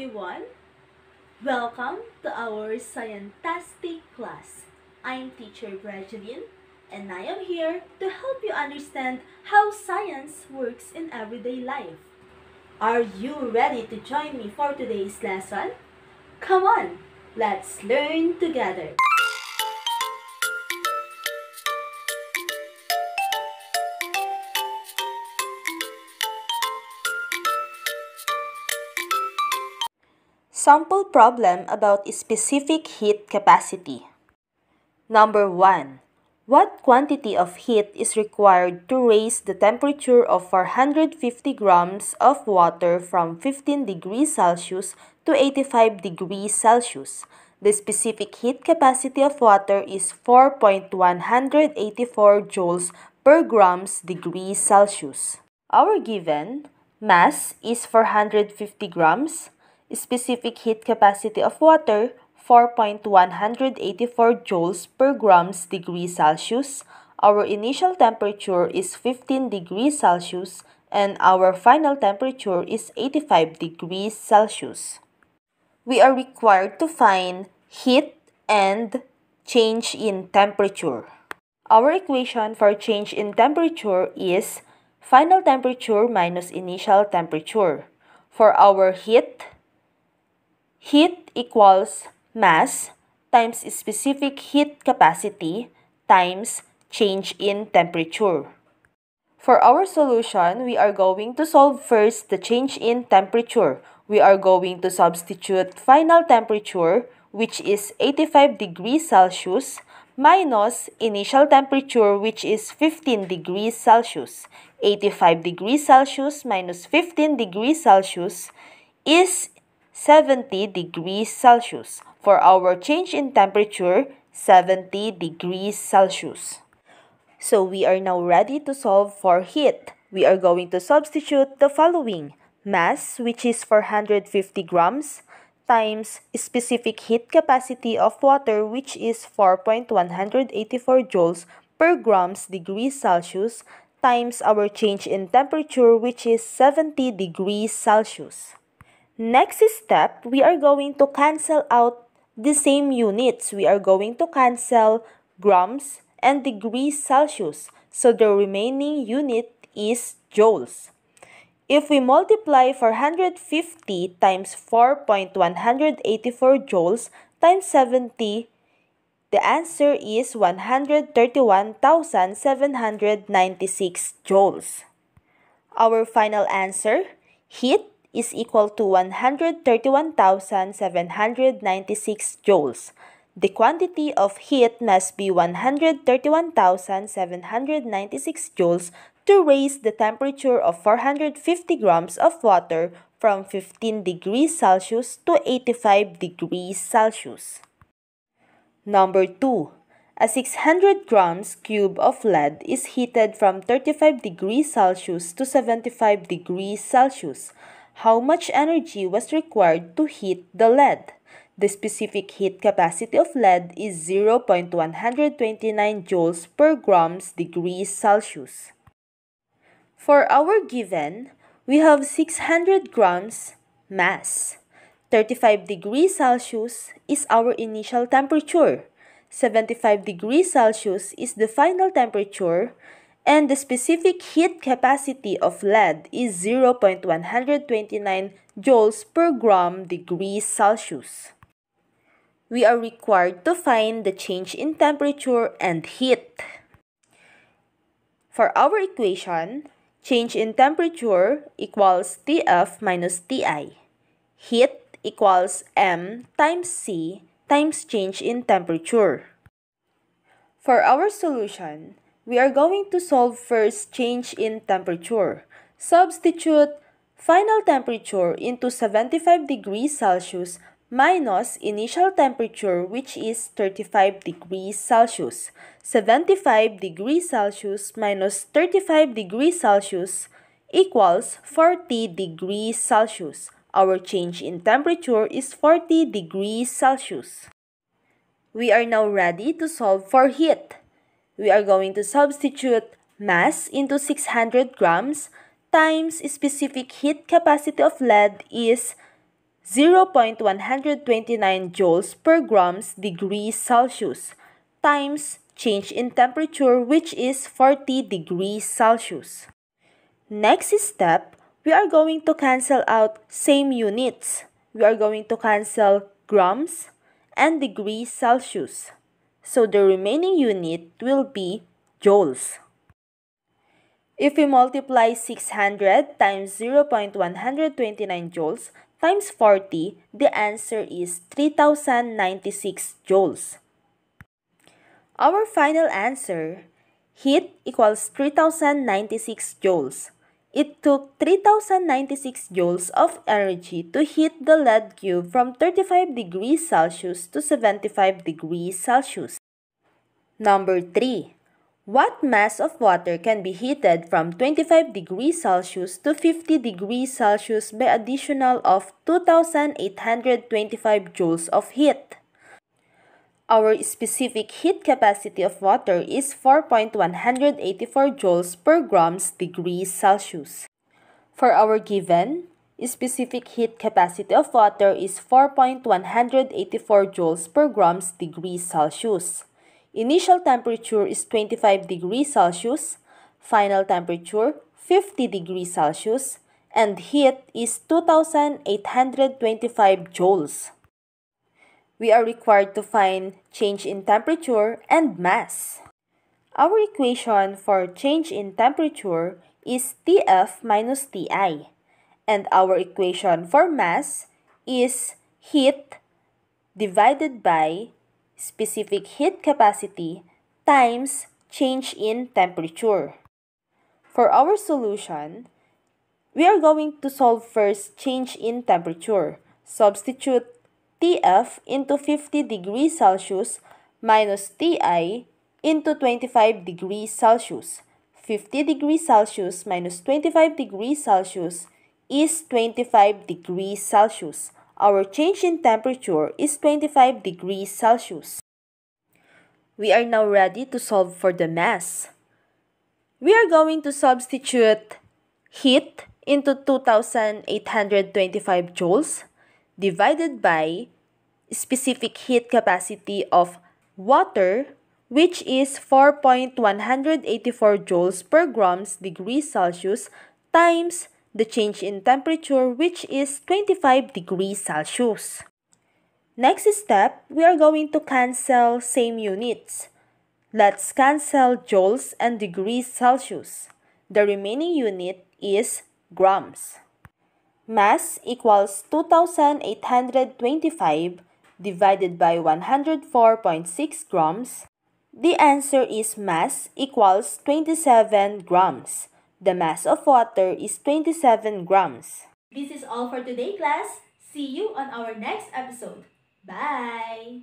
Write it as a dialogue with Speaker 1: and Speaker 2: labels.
Speaker 1: everyone! Welcome to our Scientastic class. I'm teacher Brajeline and I am here to help you understand how science works in everyday life. Are you ready to join me for today's lesson? Come on, let's learn together. Sample problem about specific heat capacity. Number 1. What quantity of heat is required to raise the temperature of 450 grams of water from 15 degrees Celsius to 85 degrees Celsius? The specific heat capacity of water is 4.184 joules per grams degrees Celsius. Our given mass is 450 grams, specific heat capacity of water 4.184 joules per grams degree Celsius, our initial temperature is 15 degrees Celsius and our final temperature is 85 degrees Celsius. We are required to find heat and change in temperature. Our equation for change in temperature is final temperature minus initial temperature. For our heat, Heat equals mass times specific heat capacity times change in temperature. For our solution, we are going to solve first the change in temperature. We are going to substitute final temperature, which is 85 degrees Celsius, minus initial temperature, which is 15 degrees Celsius. 85 degrees Celsius minus 15 degrees Celsius is 70 degrees Celsius. For our change in temperature, 70 degrees Celsius. So we are now ready to solve for heat. We are going to substitute the following. Mass, which is 450 grams, times specific heat capacity of water, which is 4.184 joules per grams degrees Celsius, times our change in temperature, which is 70 degrees Celsius. Next step, we are going to cancel out the same units. We are going to cancel grams and degrees Celsius. So the remaining unit is joules. If we multiply 450 times 4.184 joules times 70, the answer is 131,796 joules. Our final answer, heat is equal to 131,796 joules. The quantity of heat must be 131,796 joules to raise the temperature of 450 grams of water from 15 degrees Celsius to 85 degrees Celsius. Number 2. A 600 grams cube of lead is heated from 35 degrees Celsius to 75 degrees Celsius how much energy was required to heat the lead. The specific heat capacity of lead is 0.129 joules per grams degrees Celsius. For our given, we have 600 grams mass. 35 degrees Celsius is our initial temperature. 75 degrees Celsius is the final temperature and the specific heat capacity of lead is 0.129 joules per gram degree Celsius. We are required to find the change in temperature and heat. For our equation, change in temperature equals Tf minus Ti. Heat equals M times C times change in temperature. For our solution, we are going to solve first change in temperature. Substitute final temperature into 75 degrees Celsius minus initial temperature which is 35 degrees Celsius. 75 degrees Celsius minus 35 degrees Celsius equals 40 degrees Celsius. Our change in temperature is 40 degrees Celsius. We are now ready to solve for heat we are going to substitute mass into 600 grams times specific heat capacity of lead is 0.129 joules per grams degree Celsius times change in temperature which is 40 degrees Celsius. Next step, we are going to cancel out same units. We are going to cancel grams and degrees Celsius so the remaining unit will be joules. If we multiply 600 times 0.129 joules times 40, the answer is 3096 joules. Our final answer, heat equals 3096 joules. It took 3,096 joules of energy to heat the lead cube from 35 degrees Celsius to 75 degrees Celsius. Number 3. What mass of water can be heated from 25 degrees Celsius to 50 degrees Celsius by additional of 2,825 joules of heat? Our specific heat capacity of water is 4.184 joules per grams degree Celsius. For our given, specific heat capacity of water is 4.184 joules per grams degree Celsius. Initial temperature is 25 degrees Celsius, final temperature 50 degrees Celsius, and heat is 2,825 joules we are required to find change in temperature and mass. Our equation for change in temperature is Tf minus Ti, and our equation for mass is heat divided by specific heat capacity times change in temperature. For our solution, we are going to solve first change in temperature. Substitute TF into 50 degrees Celsius minus Ti into 25 degrees Celsius. 50 degrees Celsius minus 25 degrees Celsius is 25 degrees Celsius. Our change in temperature is 25 degrees Celsius. We are now ready to solve for the mass. We are going to substitute heat into 2,825 joules divided by specific heat capacity of water which is 4.184 joules per grams degree Celsius times the change in temperature which is 25 degrees Celsius. Next step, we are going to cancel same units. Let's cancel joules and degrees Celsius. The remaining unit is grams mass equals 2825 divided by 104.6 grams. The answer is mass equals 27 grams. The mass of water is 27 grams. This is all for today, class. See you on our next episode. Bye!